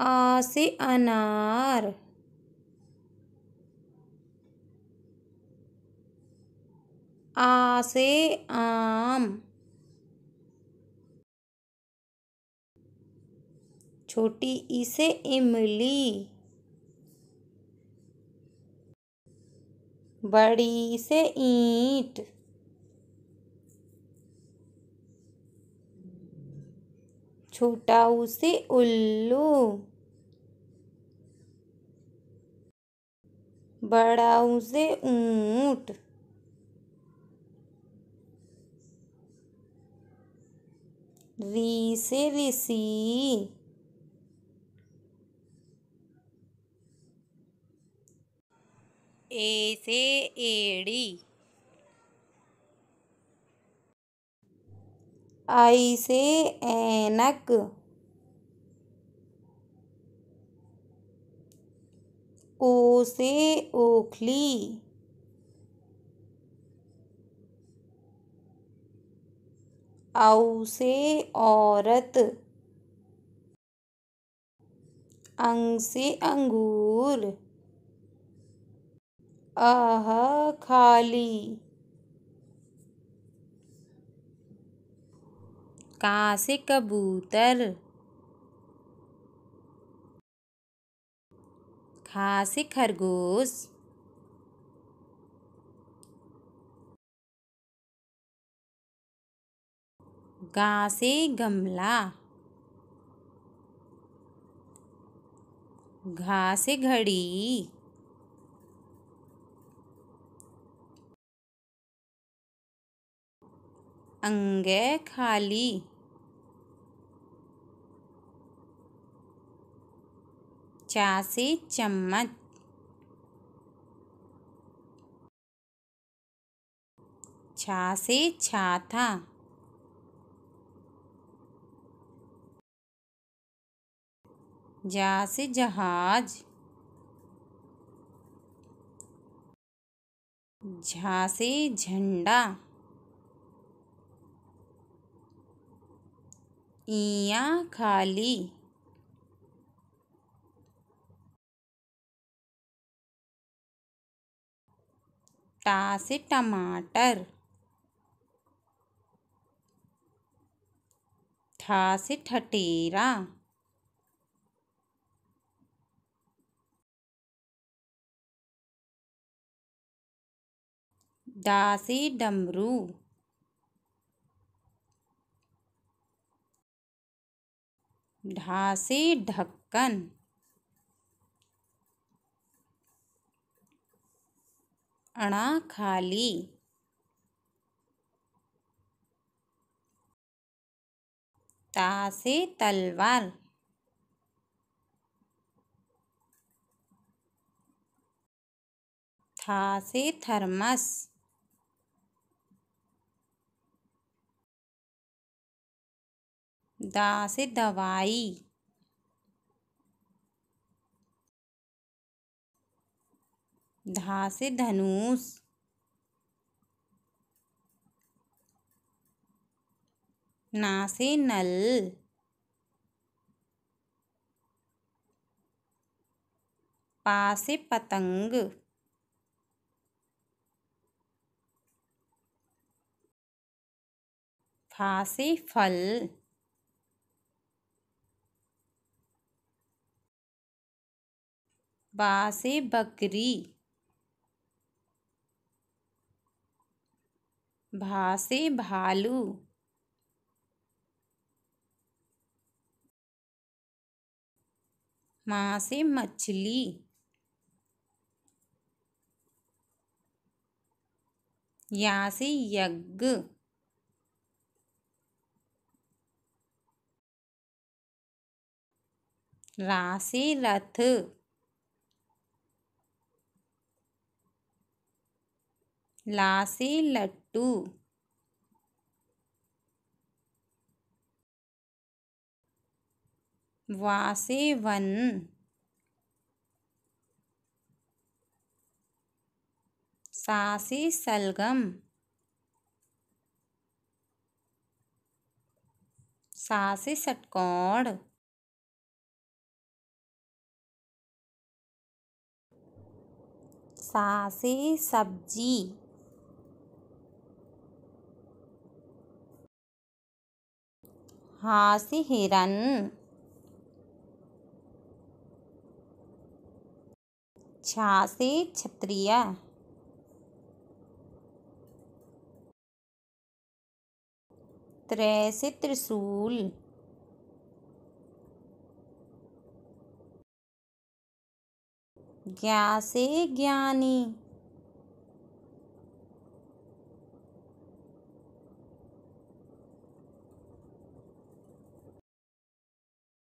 आ से अनार आ से आम छोटी ई से इमली बड़ी से ईंट छोटा उसे उल्लू बड़ा उसे ऊंट री से ऋषि ए से एड़ी अइसे ऐनक से ओखली से औरत अंग से अंगूर आह खाली काश कबूतर खास खरगोश गा गमला घास घड़ी अंग खाली चा चम्मच छा छाता जा जहाज झा झंडा इया खाली टासे टमाटर ठा ठटेरा डा डमरू ढासी ढक्कन अणा खाली तासे तलवार था थर्मस दा से दवाई धा से धनुष ना से नल पा से पतंग फा से फल बा से बकरी भा से भालू माँ से मछली या से यज्ञ रा से रथ लासी से लट्टू वा से वन सा सलगम सा से षटकोण सब्जी हासी हिरन छासी क्षत्रिय त्रैसी त्रिशूल ज्ञासे ज्ञानी